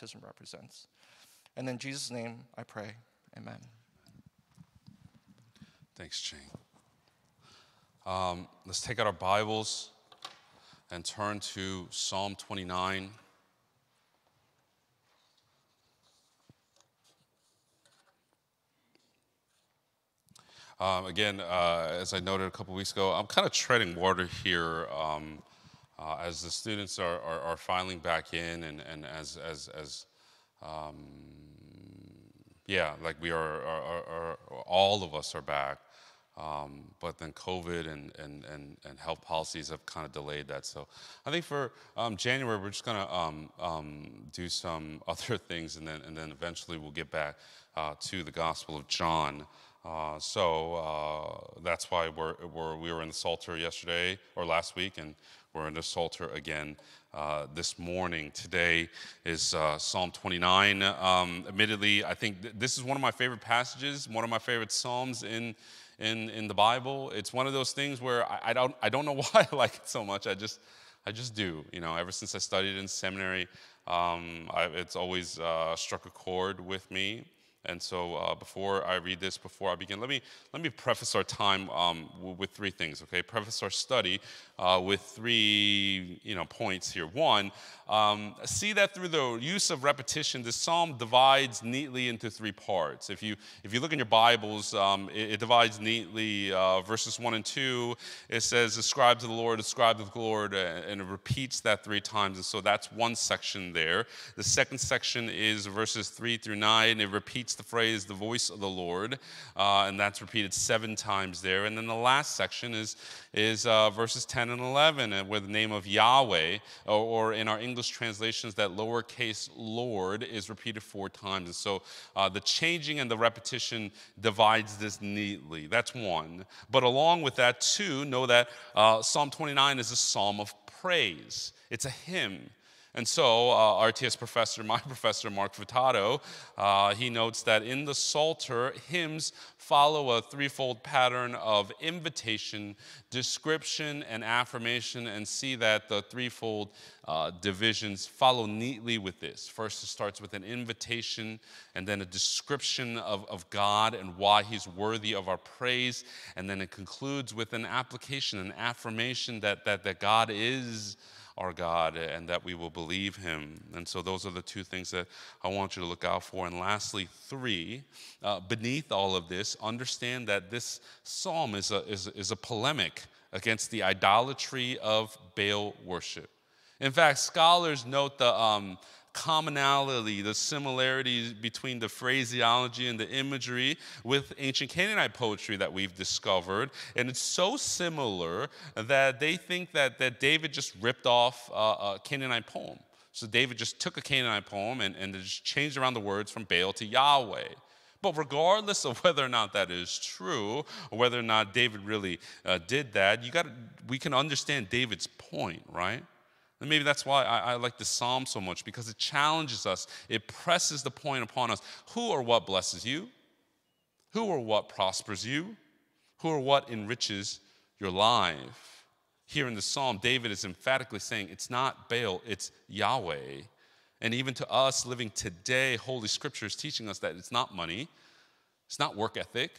baptism represents. And in Jesus' name I pray, amen. Thanks, Jane. Um, let's take out our Bibles and turn to Psalm 29. Um, again, uh, as I noted a couple weeks ago, I'm kind of treading water here. Um, uh, as the students are, are, are, filing back in and, and as, as, as um, yeah, like we are, are, are, all of us are back. Um, but then COVID and, and, and, and health policies have kind of delayed that. So I think for um, January, we're just going to um, um, do some other things and then, and then eventually we'll get back uh, to the Gospel of John. Uh, so uh, that's why we're, we're, we were in the Psalter yesterday or last week, and we're in the Psalter again uh, this morning. Today is uh, Psalm 29. Um, admittedly, I think th- this is one of my favorite passages, one of my favorite Psalms in. In, in the Bible, it's one of those things where I, I don't I don't know why I like it so much. I just I just do. You know, ever since I studied in seminary, um, I, it's always uh, struck a chord with me. And so uh, before I read this, before I begin, let me, let me preface our time um, w- with three things, okay? Preface our study uh, with three you know, points here. One, um, see that through the use of repetition, this psalm divides neatly into three parts. If you, if you look in your Bibles, um, it, it, divides neatly uh, verses one and two. It says, ascribe to the Lord, ascribe to the Lord, and it repeats that three times. And so that's one section there. The second section is verses three through nine. It repeats repeats the phrase, the voice of the Lord, uh, and that's repeated seven times there. And then the last section is, is uh, verses 10 and 11, uh, where the name of Yahweh, or, uh, or, in our English translations, that lowercase Lord, is repeated four times. And so uh, the changing and the repetition divides this neatly. That's one. But along with that, two, know that uh, Psalm 29 is a psalm of praise, it's a hymn. And so, uh, RTS professor, my professor, Mark Furtado, uh, he notes that in the Psalter, hymns follow a threefold pattern of invitation, description, and affirmation, and see that the threefold uh, divisions follow neatly with this. First, it starts with an invitation, and then a description of, of God and why he's worthy of our praise, and then it concludes with an application, an affirmation that, that, that God is our God and that we will believe him. And so those are the two things that I want you to look out for. And lastly, three, uh, beneath all of this, understand that this psalm is a, is, is a polemic against the idolatry of Baal worship. In fact, scholars note the, um, commonality, the similarities between the phraseology and the imagery with ancient Canaanite poetry that we've discovered. And it's so similar that they think that, that David just ripped off uh, a Canaanite poem. So David just took a Canaanite poem and, and just changed around the words from Baal to Yahweh. But regardless of whether or not that is true, or whether or not David really uh, did that, you got we can understand David's point, right? And maybe that's why I, I, like the psalm so much, because it challenges us, it presses the point upon us. Who or what blesses you? Who or what prospers you? Who or what enriches your life? Here in the psalm, David is emphatically saying it's not Baal, it's Yahweh. And even to us living today, Holy Scripture is teaching us that it's not money, it's not work ethic,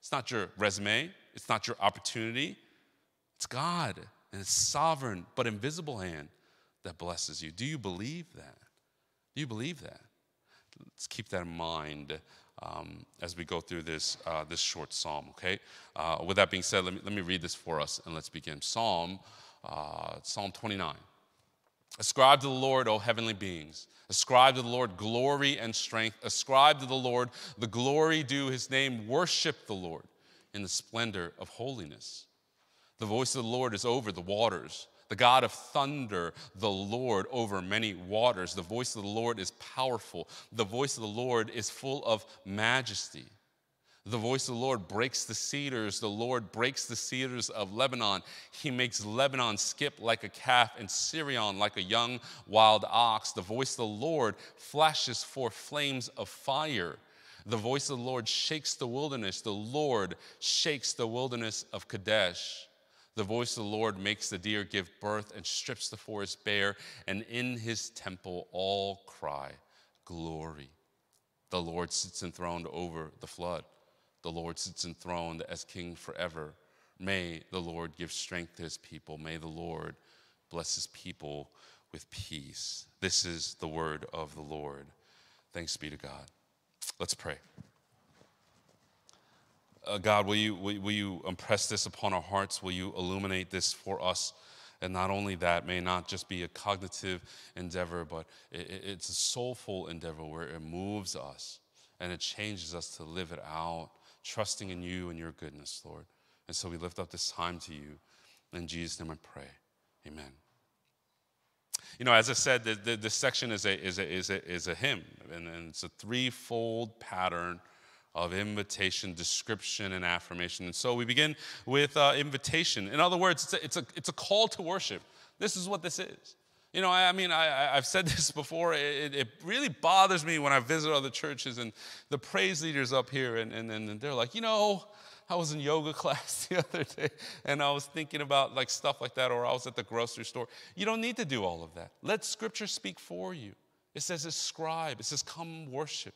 it's not your resume, it's not your opportunity, it's God and his sovereign but invisible hand that blesses you. Do you believe that? Do you believe that? Let's keep that in mind um, as we go through this, uh, this short psalm, okay? Uh, with that being said, let me, let me read this for us and let's begin. Psalm, uh, Psalm 29. Ascribe to the Lord, O heavenly beings. Ascribe to the Lord glory and strength. Ascribe to the Lord the glory due his name. Worship the Lord in the splendor of holiness. The voice of the Lord is over the waters the God of thunder, the Lord over many waters. The voice of the Lord is powerful, the voice of the Lord is full of majesty. The voice of the Lord breaks the cedars. The Lord breaks the cedars of Lebanon. He makes Lebanon skip like a calf and Syrian like a young wild ox. The voice of the Lord flashes forth flames of fire. The voice of the Lord shakes the wilderness. The Lord shakes the wilderness of Kadesh. The voice of the Lord makes the deer give birth and strips the forest bare, and in his temple all cry, Glory. The Lord sits enthroned over the flood. The Lord sits enthroned as king forever. May the Lord give strength to his people. May the Lord bless his people with peace. This is the word of the Lord. Thanks be to God. Let's pray uh, God, will you, will, will you impress this upon our hearts? Will you illuminate this for us? And not only that, may not just be a cognitive endeavor, but it, it's a soulful endeavor where it moves us and it changes us to live it out, trusting in you and your goodness, Lord. And so we lift up this time to you. In Jesus' name I pray. Amen. You know, as I said, the, the, this section is a, is, a, is, a, is a hymn, and, and it's a threefold pattern of invitation, description, and affirmation. And so we begin with uh, invitation. In other words, it's a, it's, a, it's a call to worship. This is what this is. You know, I, I mean, I, have said this before. It, it, really bothers me when I visit other churches and the praise leaders up here, and, and, and they're like, you know, I was in yoga class the other day and I was thinking about like stuff like that, or I was at the grocery store. You don't need to do all of that. Let scripture speak for you. It says, ascribe, it says, come worship.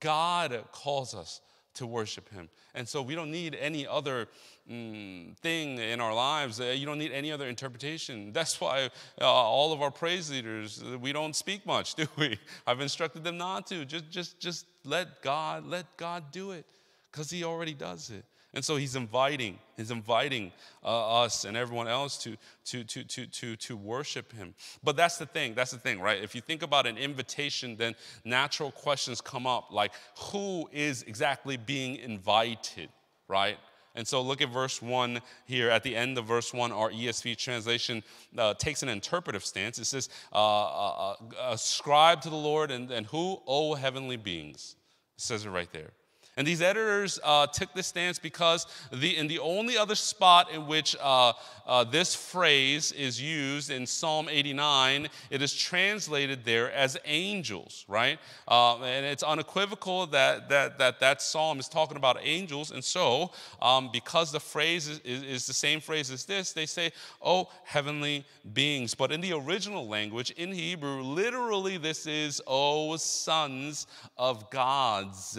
God calls us to worship Him. And so we don't need any other mm, thing in our lives. Uh, you don't need any other interpretation. That's why uh, all of our praise leaders, uh, we don't speak much, do we? I've instructed them not to. Just, just, just let God, let God do it because He already does it. And so he's inviting, he's inviting uh, us and everyone else to, to, to, to, to, to worship him. But that's the thing, that's the thing, right? If you think about an invitation, then natural questions come up like, who is exactly being invited, right? And so look at verse 1 here. At the end of verse 1, our ESV translation uh, takes an interpretive stance. It says, uh, uh, uh, Ascribe to the Lord and, and who? O heavenly beings. It says it right there. And these editors uh, took this stance because the, in the only other spot in which uh, uh, this phrase is used in Psalm 89, it is translated there as angels, right? Uh, and it's unequivocal that, that, that that psalm is talking about angels. And so, um, because the phrase is, is, is the same phrase as this, they say, oh, heavenly beings. But in the original language, in Hebrew, literally this is, oh, sons of gods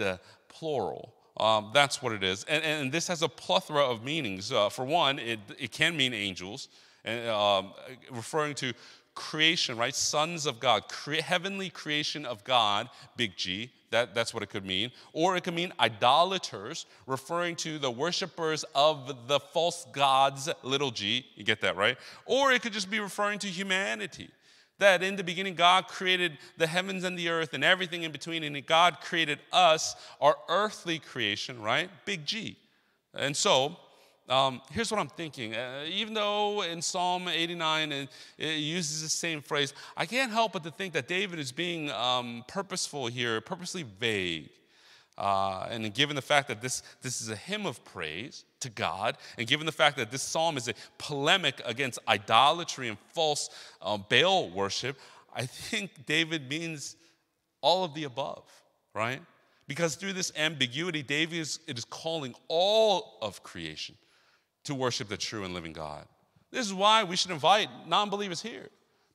plural. Um, that's what it is. And, and, this has a plethora of meanings. Uh, for one, it, it can mean angels, and, um, referring to creation, right? Sons of God, cre- heavenly creation of God, big G. That, that's what it could mean. Or it could mean idolaters, referring to the worshipers of the false gods, little g. You get that, right? Or it could just be referring to humanity that in the beginning God created the heavens and the earth and everything in between, and God created us, our earthly creation, right? Big G. And so, um, here's what I'm thinking. Uh, even though in Psalm 89 it, it, uses the same phrase, I can't help but to think that David is being um, purposeful here, purposely vague. Uh, and given the fact that this, this is a hymn of praise, to God, and given the fact that this psalm is a polemic against idolatry and false um, Baal worship, I think David means all of the above, right? Because through this ambiguity, David is, it is calling all of creation to worship the true and living God. This is why we should invite non believers here.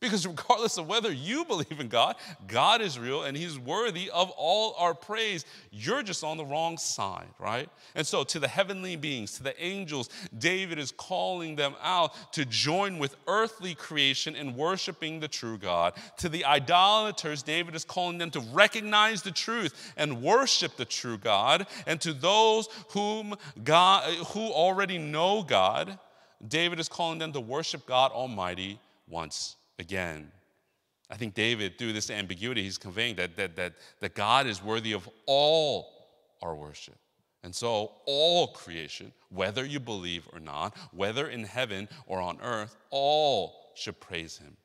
Because regardless of whether you believe in God, God is real and He's worthy of all our praise. You're just on the wrong side, right? And so, to the heavenly beings, to the angels, David is calling them out to join with earthly creation in worshiping the true God. To the idolaters, David is calling them to recognize the truth and worship the true God. And to those whom God, who already know God, David is calling them to worship God Almighty once again. I think David, through this ambiguity, he's conveying that, that, that, that God is worthy of all our worship. And so, all creation, whether you believe or not, whether in heaven or on earth, all should praise him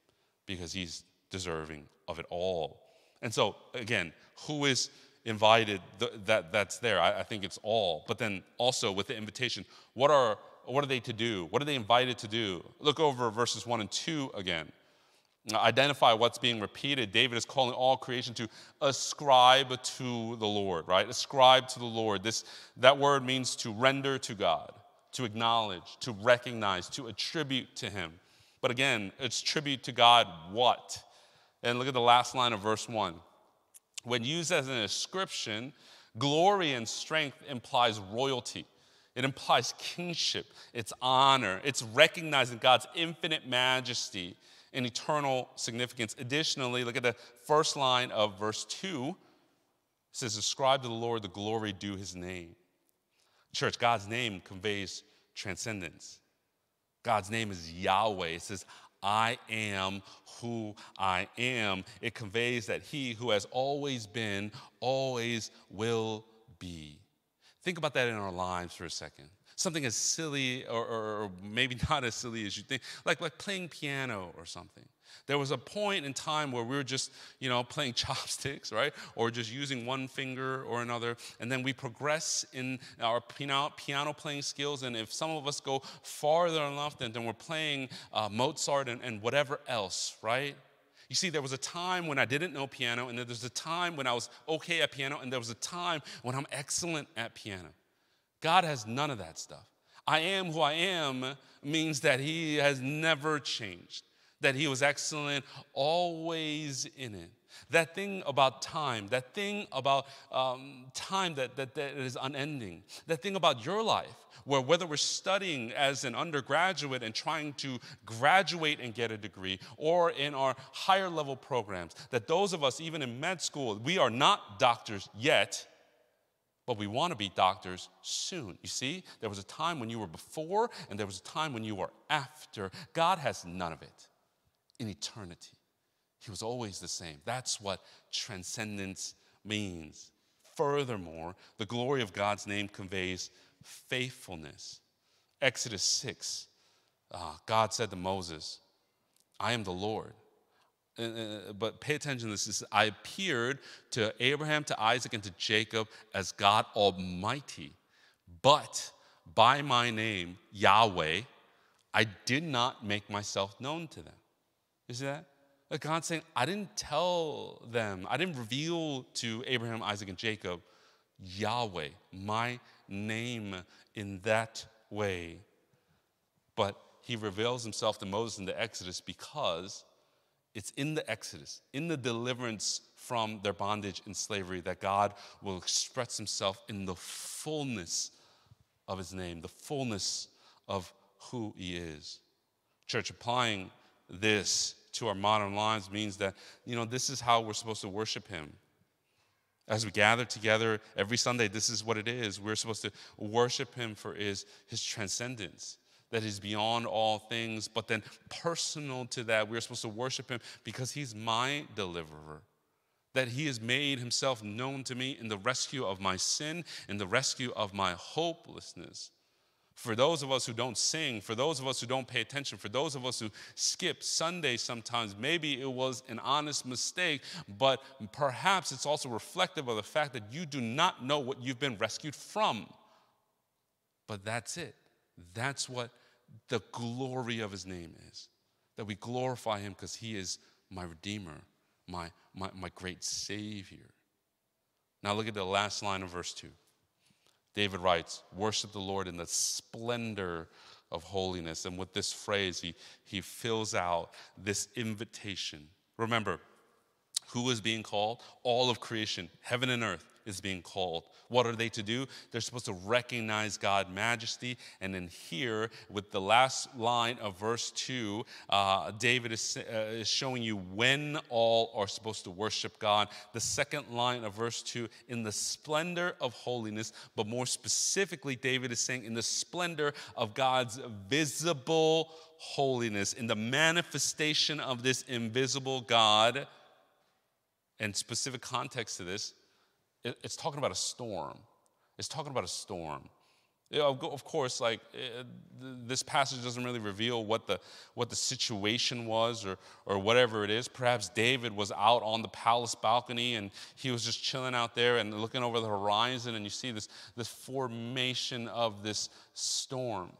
because he's deserving of it all. And so, again, who is invited that, that's there? I, I think it's all. But then also with the invitation, what are, what are they to do? What are they invited to do? Look over verses 1 and 2 again identify what's being repeated, David is calling all creation to ascribe to the Lord, right? Ascribe to the Lord. This, that word means to render to God, to acknowledge, to recognize, to attribute to Him. But again, it's tribute to God what? And look at the last line of verse 1. When used as an ascription, glory and strength implies royalty. It implies kingship, it's honor, it's recognizing God's infinite majesty and eternal significance. Additionally, look at the first line of verse 2. It says, Ascribe to the Lord the glory due his name. Church, God's name conveys transcendence. God's name is Yahweh. It says, I am who I am. It conveys that he who has always been, always will be. Think about that in our lives for a second something as silly or, or, maybe not as silly as you think, like, like playing piano or something. There was a point in time where we were just, you know, playing chopsticks, right? Or just using one finger or another. And then we progress in our piano, piano playing skills. And if some of us go farther enough, then, then we're playing uh, Mozart and, and whatever else, right? You see, there was a time when I didn't know piano, and there was a time when I was okay at piano, and there was a time when I'm excellent at piano. God has none of that stuff. I am who I am means that He has never changed, that He was excellent, always in it. That thing about time, that thing about um, time that, that, that is unending, that thing about your life, where whether we're studying as an undergraduate and trying to graduate and get a degree, or in our higher level programs, that those of us, even in med school, we are not doctors yet but we want to be doctors soon. You see, there was a time when you were before, and there was a time when you were after. God has none of it in eternity. He was always the same. That's what transcendence means. Furthermore, the glory of God's name conveys faithfulness. Exodus 6, uh, God said to Moses, I am the Lord, uh, uh, uh, but pay attention to this. is, I appeared to Abraham, to Isaac, and to Jacob as God Almighty, but by my name, Yahweh, I did not make myself known to them. You see that? Like God's saying, I didn't tell them, I didn't reveal to Abraham, Isaac, and Jacob Yahweh, my name in that way. But he reveals himself to Moses in the Exodus because it's in the Exodus, in the deliverance from their bondage and slavery, that God will express himself in the fullness of his name, the fullness of who he is. Church, applying this to our modern lives means that, you know, this is how we're supposed to worship him. As we gather together every Sunday, this is what it is. We're supposed to worship him for his, his transcendence, that is beyond all things, but then personal to that, we're supposed to worship him because he's my deliverer. That he has made himself known to me in the rescue of my sin, in the rescue of my hopelessness. For those of us who don't sing, for those of us who don't pay attention, for those of us who skip Sunday sometimes, maybe it was an honest mistake, but perhaps it's also reflective of the fact that you do not know what you've been rescued from. But that's it. That's what the glory of his name is. That we glorify him because he is my redeemer, my, my, my great savior. Now look at the last line of verse 2. David writes, Worship the Lord in the splendor of holiness. And with this phrase, he, he fills out this invitation. Remember, who is being called? All of creation, heaven and earth, is being called. What are they to do? They're supposed to recognize God's majesty. And then here, with the last line of verse 2, uh, David is, uh, is showing you when all are supposed to worship God. The second line of verse 2, in the splendor of holiness, but more specifically, David is saying, in the splendor of God's visible holiness, in the manifestation of this invisible God. And specific context to this it, it's talking about a storm. It's talking about a storm. You know, of course, like eh, eh, this passage doesn't really reveal what the, what the situation was or, or whatever it is. Perhaps David was out on the palace balcony and he was just chilling out there and looking over the horizon, and you see this, this formation of this storm.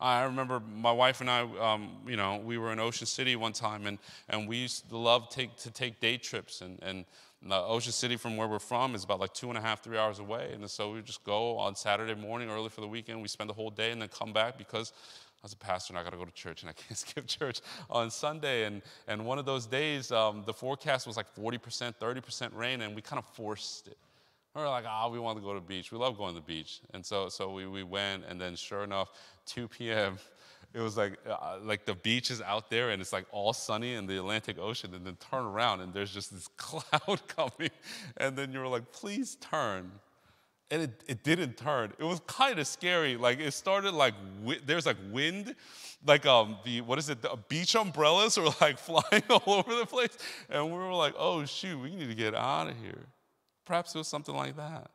I remember my wife and I, um, you know, we were in Ocean City one time, and, and we used to love take, to take day trips. And, and the uh, Ocean City, from where we're from, is about like two and a half, three hours away. And so we just go on Saturday morning, early for the weekend. We spend the whole day and then come back because as a pastor and I got to go to church and I can't skip church on Sunday. And, and one of those days, um, the forecast was like 40%, 30% rain, and we kind of forced it. We were like, ah, oh, we want to go to the beach. We love going to the beach. And so, so we, we went, and then sure enough, 2 p.m., it was like uh, like the beach is out there and it's like all sunny in the Atlantic Ocean, and then turn around and there's just this cloud coming, and then you were like, please turn. And it, it didn't turn. It was kind of scary. Like it started like wi- there's like wind, like um the what is it? The beach umbrellas were like flying all over the place, and we were like, oh shoot, we need to get out of here. Perhaps it was something like that.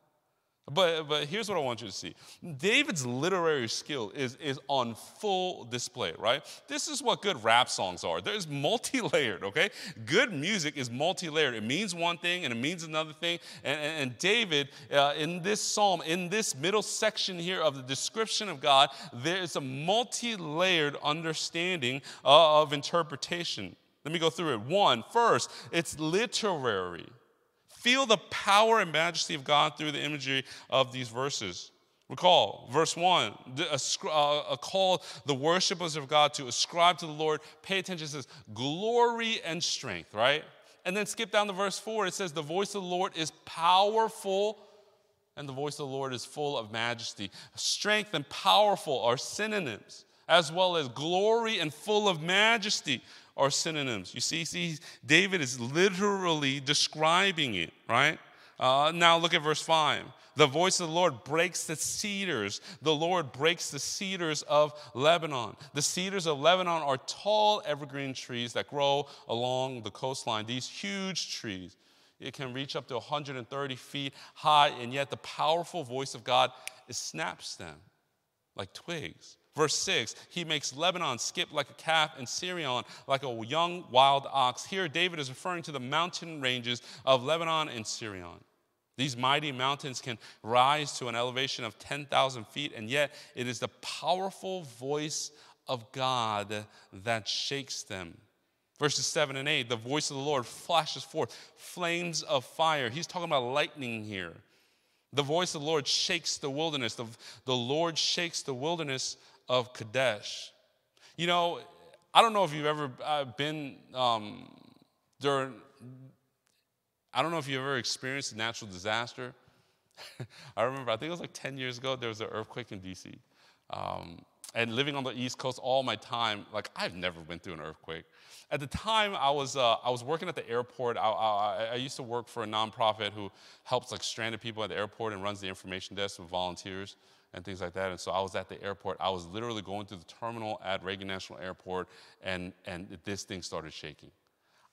But, but here's what I want you to see David's literary skill is, is on full display, right? This is what good rap songs are. There's multi layered, okay? Good music is multi layered. It means one thing and it means another thing. And, and, and David, uh, in this psalm, in this middle section here of the description of God, there is a multi layered understanding of interpretation. Let me go through it. One, first, it's literary. Feel the power and majesty of God through the imagery of these verses. Recall, verse 1, uh, a, call the worshipers of God to ascribe to the Lord. Pay attention, it says, glory and strength, right? And then skip down to verse 4, it says, the voice of the Lord is powerful and the voice of the Lord is full of majesty. Strength and powerful are synonyms, as well as glory and full of majesty are synonyms. You see, see, David is literally describing it, right? Uh, now look at verse 5. The voice of the Lord breaks the cedars. The Lord breaks the cedars of Lebanon. The cedars of Lebanon are tall evergreen trees that grow along the coastline. These huge trees, it can reach up to 130 feet high, and yet the powerful voice of God snaps them like twigs. Verse 6 He makes Lebanon skip like a calf and Syrian like a young wild ox. Here, David is referring to the mountain ranges of Lebanon and Syrian. These mighty mountains can rise to an elevation of 10,000 feet, and yet it is the powerful voice of God that shakes them. Verses 7 and 8 the voice of the Lord flashes forth flames of fire. He's talking about lightning here. The voice of the Lord shakes the wilderness. The, the Lord shakes the wilderness of Kadesh. You know, I don't know if you've ever uh, been um, during, I don't know if you've ever experienced a natural disaster. I remember, I think it was like 10 years ago, there was an earthquake in DC. Um, and living on the East Coast all my time, like I've never been through an earthquake. At the time, I was, uh, I was working at the airport. I, I, I, used to work for a nonprofit who helps like stranded people at the airport and runs the information desk with volunteers and things like that. And so I was at the airport. I was literally going through the terminal at Reagan National Airport, and, and this thing started shaking.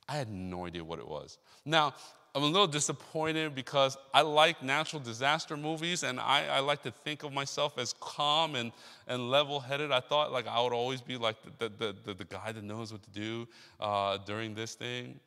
I had no idea what it was. Now, I'm a little disappointed because I like natural disaster movies and I, I like to think of myself as calm and, and level headed. I thought like I would always be like the, the, the, the guy that knows what to do uh, during this thing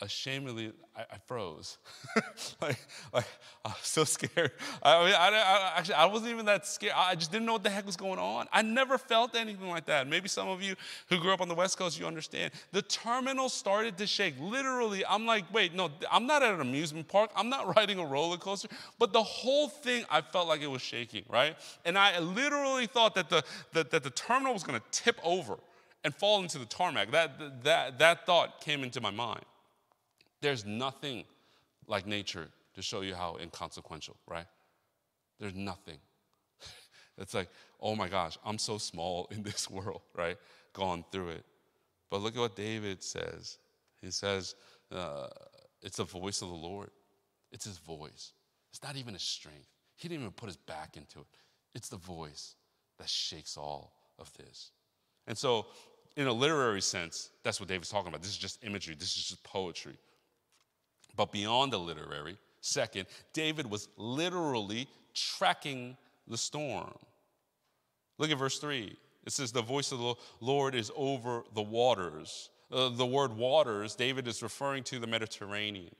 ashamedly, I, I froze. like, like, I was so scared. I mean, I, I, actually, I wasn't even that scared. I just didn't know what the heck was going on. I never felt anything like that. Maybe some of you who grew up on the West Coast, you understand. The terminal started to shake. Literally, I'm like, wait, no, I'm not at an amusement park. I'm not riding a roller coaster. But the whole thing, I felt like it was shaking, right? And I literally thought that the, that, that the terminal was going to tip over and fall into the tarmac. That, that, that thought came into my mind. There's nothing like nature to show you how inconsequential, right? There's nothing. it's like, oh my gosh, I'm so small in this world, right? Going through it. But look at what David says. He says, uh, it's the voice of the Lord. It's his voice. It's not even his strength. He didn't even put his back into it. It's the voice that shakes all of this. And so, in a literary sense, that's what David's talking about. This is just imagery, this is just poetry, but beyond the literary, second, David was literally tracking the storm. Look at verse 3. It says, The voice of the Lord is over the waters. Uh, the word waters, David is referring to the Mediterranean.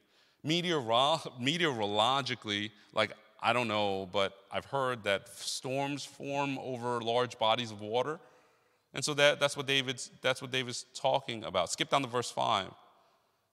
meteorologically, like, I don't know, but I've heard that storms form over large bodies of water. And so that, that's, what David's, that's what David's talking about. Skip down to verse 5.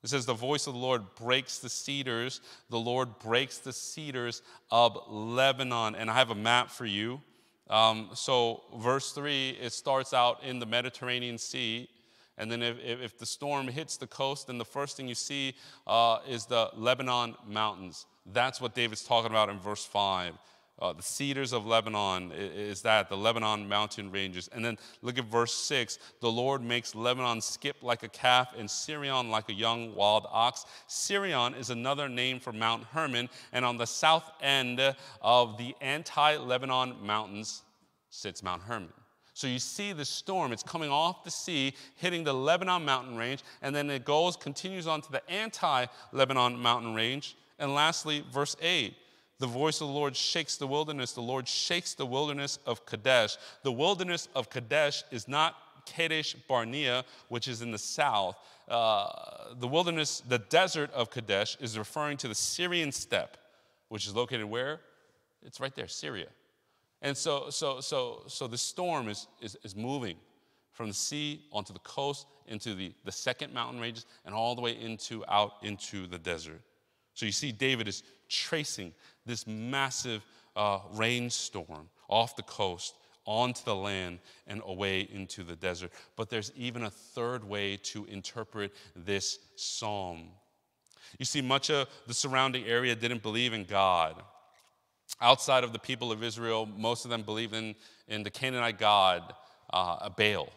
It says, The voice of the Lord breaks the cedars. The Lord breaks the cedars of Lebanon. And I have a map for you. Um, so, verse 3, it starts out in the Mediterranean Sea. And then, if, if the storm hits the coast, then the first thing you see uh, is the Lebanon mountains. That's what David's talking about in verse 5. Uh, the cedars of Lebanon is that, the Lebanon mountain ranges. And then look at verse 6 the Lord makes Lebanon skip like a calf and Sirion like a young wild ox. Sirion is another name for Mount Hermon, and on the south end of the anti Lebanon mountains sits Mount Hermon. So you see the storm, it's coming off the sea, hitting the Lebanon mountain range, and then it goes, continues on to the anti Lebanon mountain range. And lastly, verse 8 the voice of the Lord shakes the wilderness. The Lord shakes the wilderness of Kadesh. The wilderness of Kadesh is not Kadesh Barnea, which is in the south. Uh, the wilderness, the desert of Kadesh, is referring to the Syrian steppe, which is located where? It's right there, Syria. And so, so, so, so the storm is, is, is moving from the sea onto the coast, into the, the second mountain ranges, and all the way into out into the desert. So you see, David is tracing this massive uh, rainstorm off the coast onto the land and away into the desert. But there's even a third way to interpret this psalm. You see, much of the surrounding area didn't believe in God. Outside of the people of Israel, most of them believed in, in the Canaanite god, uh, Baal.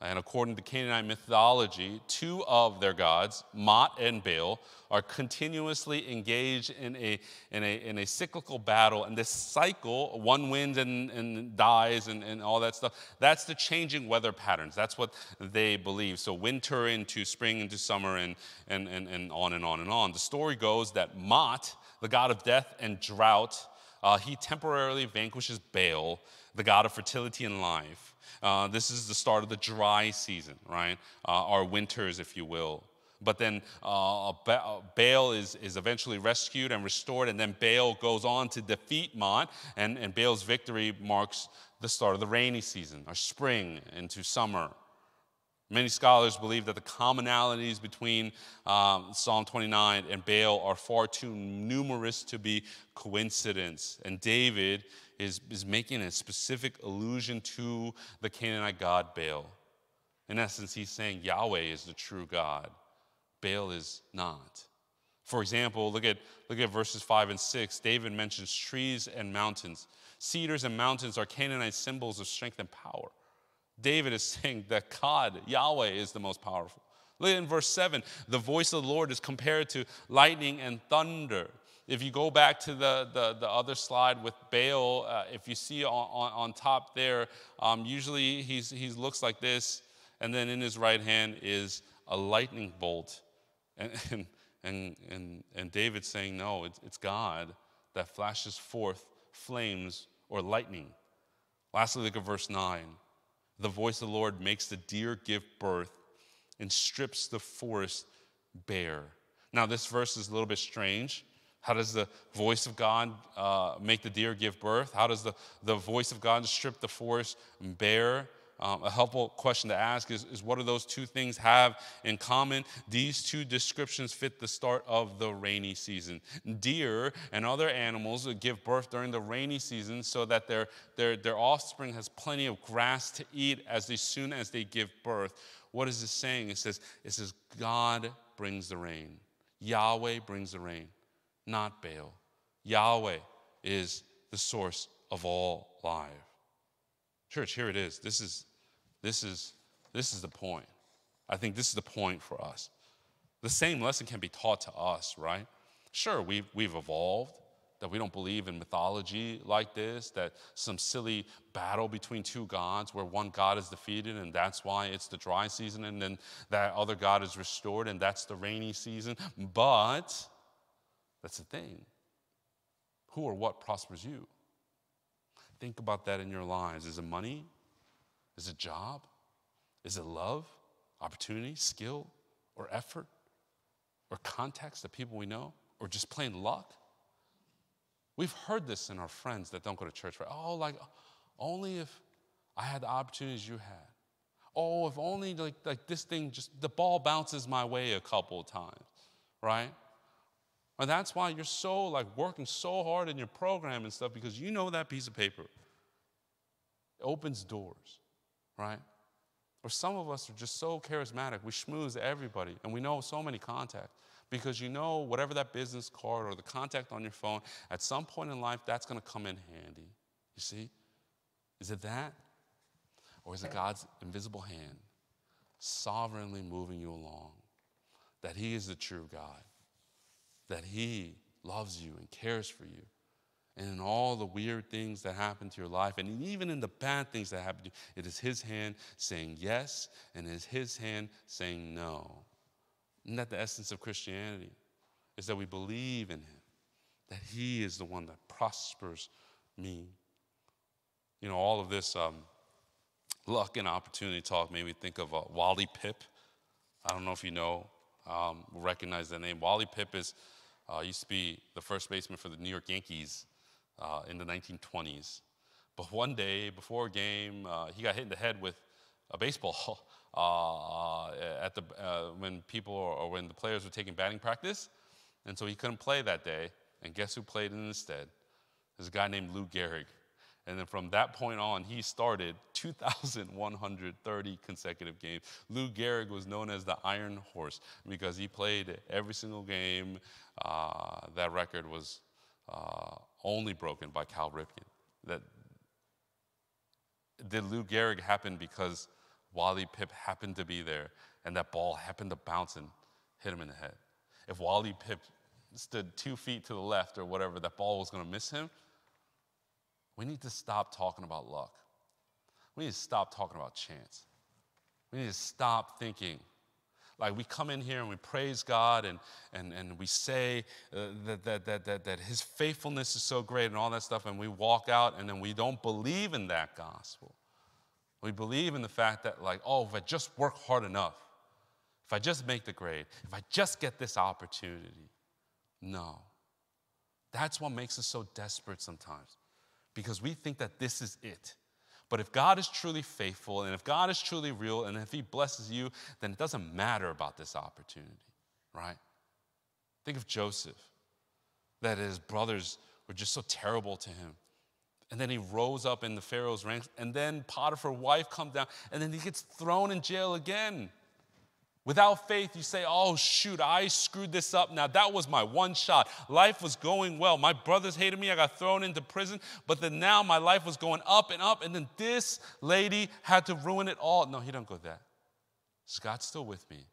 And according to Canaanite mythology, two of their gods, Mot and Baal, are continuously engaged in a, in a, in a cyclical battle. And this cycle, one wins and, and dies and, and all that stuff, that's the changing weather patterns. That's what they believe. So winter into spring into summer and, and, and, and on and on and on. The story goes that Mot, the god of death and drought, uh, he temporarily vanquishes Baal the god of fertility and life. Uh, this is the start of the dry season, right? Uh, our winters, if you will. But then uh, uh Baal is, is eventually rescued and restored, and then Baal goes on to defeat Mont, and, and Baal's victory marks the start of the rainy season, or spring into summer. Many scholars believe that the commonalities between um, Psalm 29 and Baal are far too numerous to be coincidence. And David is, is making a specific allusion to the Canaanite god Baal. In essence, he's saying Yahweh is the true God, Baal is not. For example, look at, look at verses 5 and 6. David mentions trees and mountains. Cedars and mountains are Canaanite symbols of strength and power. David is saying that God, Yahweh, is the most powerful. Look in verse 7. The voice of the Lord is compared to lightning and thunder if you go back to the, the, the other slide with Baal, uh, if you see on, on, on top there, um, usually he's, he looks like this, and then in his right hand is a lightning bolt. And, and, and, and, and David's saying, No, it's, it's God that flashes forth flames or lightning. Lastly, look at verse 9. The voice of the Lord makes the deer give birth and strips the forest bare. Now, this verse is a little bit strange how does the voice of God uh, make the deer give birth? How does the, the voice of God strip the forest bare? Um, a helpful question to ask is, is what do those two things have in common? These two descriptions fit the start of the rainy season. Deer and other animals give birth during the rainy season so that their, their, their offspring has plenty of grass to eat as they, soon as they give birth. What is this saying? It says, it says, God brings the rain. Yahweh brings the rain not Baal. Yahweh is the source of all life. Church, here it is. This is this is this is the point. I think this is the point for us. The same lesson can be taught to us, right? Sure, we've, we've evolved, that we don't believe in mythology like this, that some silly battle between two gods where one god is defeated and that's why it's the dry season and then that other god is restored and that's the rainy season. But that's the thing. Who or what prospers you? Think about that in your lives. Is it money? Is it job? Is it love, opportunity, skill, or effort, or contacts, the people we know, or just plain luck? We've heard this in our friends that don't go to church, right? Oh, like only if I had the opportunities you had. Oh, if only like, like this thing just the ball bounces my way a couple of times, right? And that's why you're so like working so hard in your program and stuff because you know that piece of paper. It opens doors, right? Or some of us are just so charismatic, we schmooze everybody and we know so many contacts because you know whatever that business card or the contact on your phone, at some point in life, that's going to come in handy. You see? Is it that? Or is it God's invisible hand sovereignly moving you along? That He is the true God that He loves you and cares for you. And in all the weird things that happen to your life, and even in the bad things that happen to you, it is His hand saying yes, and it is His hand saying no. Isn't that the essence of Christianity? Is that we believe in Him, that He is the one that prospers me. You know, all of this um, luck and opportunity talk made me think of uh, Wally Pip. I don't know if you know, um, recognize the name. Wally Pip is uh, used to be the first baseman for the New York Yankees uh, in the 1920s. But one day before a game, uh, he got hit in the head with a baseball uh, uh, at the, uh, when people or, or when the players were taking batting practice. And so he couldn't play that day. And guess who played in instead? There's a guy named Lou Gehrig. And then from that point on, he started 2,130 consecutive games. Lou Gehrig was known as the Iron Horse because he played every single game. Uh, that record was uh, only broken by Cal Ripken. That, did Lou Gehrig happen because Wally Pip happened to be there and that ball happened to bounce and hit him in the head? If Wally Pip stood two feet to the left or whatever, that ball was going to miss him. We need to stop talking about luck. We need to stop talking about chance. We need to stop thinking. Like we come in here and we praise God and, and, and we say that, that, that, that, that His faithfulness is so great and all that stuff, and we walk out and then we don't believe in that gospel. We believe in the fact that, like, oh, if I just work hard enough, if I just make the grade, if I just get this opportunity. No. That's what makes us so desperate sometimes because we think that this is it. But if God is truly faithful and if God is truly real and if He blesses you, then it doesn't matter about this opportunity, right? Think of Joseph, that his brothers were just so terrible to him. And then he rose up in the Pharaoh's ranks, and then Potiphar's wife comes down, and then he gets thrown in jail again. Without faith, you say, Oh, shoot, I screwed this up. Now, that was my one shot. Life was going well. My brothers hated me. I got thrown into prison. But then now my life was going up and up. And then this lady had to ruin it all. No, he don't go that. God's still with me.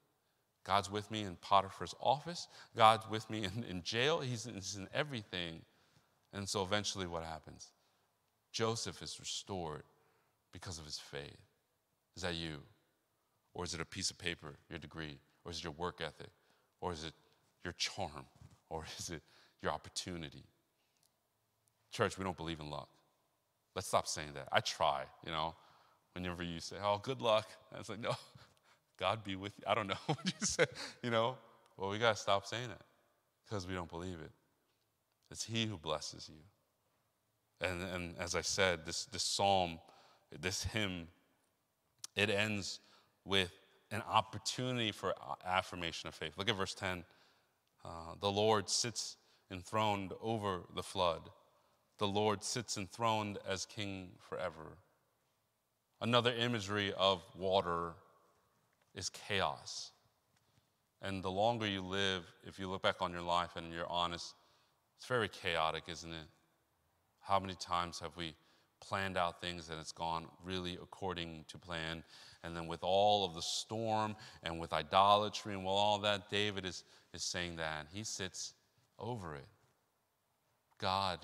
God's with me in Potiphar's office. God's with me in, in jail. He's in, he's in everything. And so eventually, what happens? Joseph is restored because of his faith. Is that you? Or is it a piece of paper, your degree? Or is it your work ethic? Or is it your charm? Or is it your opportunity? Church, we don't believe in luck. Let's stop saying that. I try, you know. Whenever you say, oh, good luck, I was like, no, God be with you. I don't know what you said, you know. Well, we got to stop saying it because we don't believe it. It's He who blesses you. And, and as I said, this, this psalm, this hymn, it ends with an opportunity for affirmation of faith. Look at verse 10. Uh, the Lord sits enthroned over the flood. The Lord sits enthroned as king forever. Another imagery of water is chaos. And the longer you live, if you look back on your life and you're honest, it's very chaotic, isn't it? How many times have we planned out things and it's gone really according to plan. And then with all of the storm and with idolatry and with all that, David is, is saying that. He sits over it. God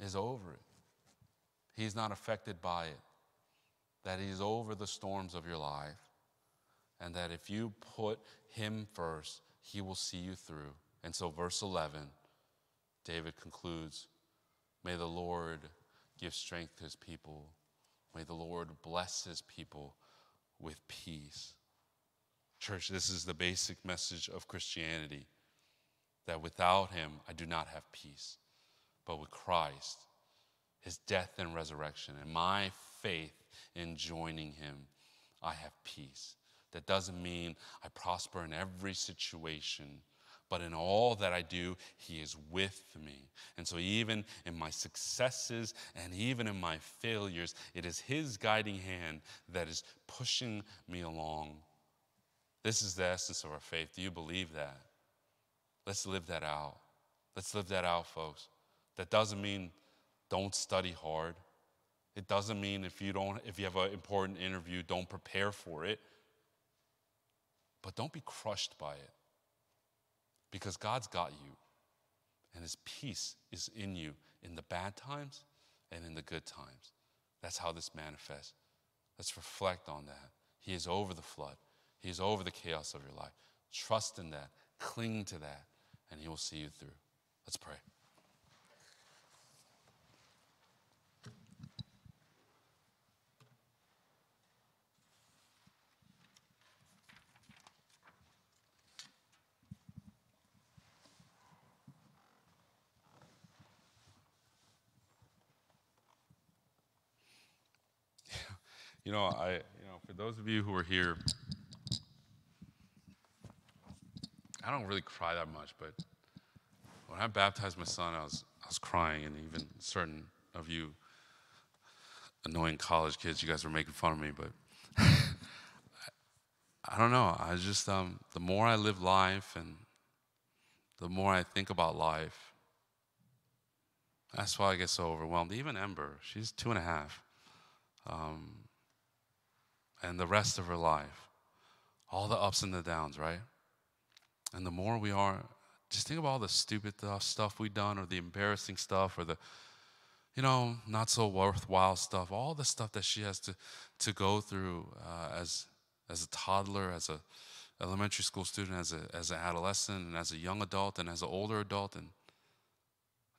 is over it. He's not affected by it. That He's over the storms of your life. And that if you put Him first, He will see you through. And so, verse 11, David concludes May the Lord give strength to his people. May the Lord bless his people with peace. Church, this is the basic message of Christianity that without him, I do not have peace. But with Christ, his death and resurrection, and my faith in joining him, I have peace. That doesn't mean I prosper in every situation but in all that I do, He is with me. And so, even in my successes and even in my failures, it is His guiding hand that is pushing me along. This is the essence of our faith. Do you believe that? Let's live that out. Let's live that out, folks. That doesn't mean don't study hard. It doesn't mean if you don't if you have an important interview, don't prepare for it. But don't be crushed by it because God's got you, and His peace is in you in the bad times and in the good times. That's how this manifests. Let's reflect on that. He is over the flood, He is over the chaos of your life. Trust in that, cling to that, and He will see you through. Let's pray. You know, I, you know, for those of you who are here, I don't really cry that much, but when I baptized my son, I was, I was crying, and even certain of you annoying college kids, you guys were making fun of me, but I don't know. I just, um, the more I live life and the more I think about life, that's why I get so overwhelmed. Even Ember, she's two and a half. Um, and the rest of her life. All the ups and the downs, right? And the more we are, just think of all the stupid stuff we've done or the embarrassing stuff or the, you know, not so worthwhile stuff, all the stuff that she has to, to go through uh, as, as a toddler, as a elementary school student, as, a, as an adolescent, and as a young adult, and as an older adult. And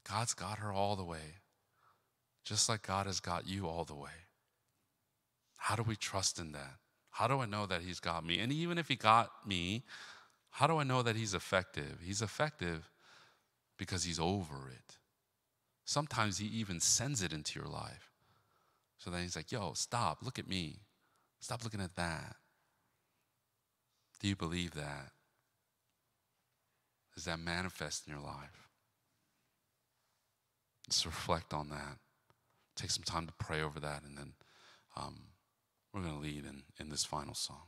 God's got her all the way, just like God has got you all the way. How do we trust in that? How do I know that He's got me? And even if He got me, how do I know that He's effective? He's effective because He's over it. Sometimes He even sends it into your life. So then He's like, yo, stop, look at me. Stop looking at that. Do you believe that? Does that manifest in your life? Just reflect on that. Take some time to pray over that and then. Um, we're going to lead in, in this final song.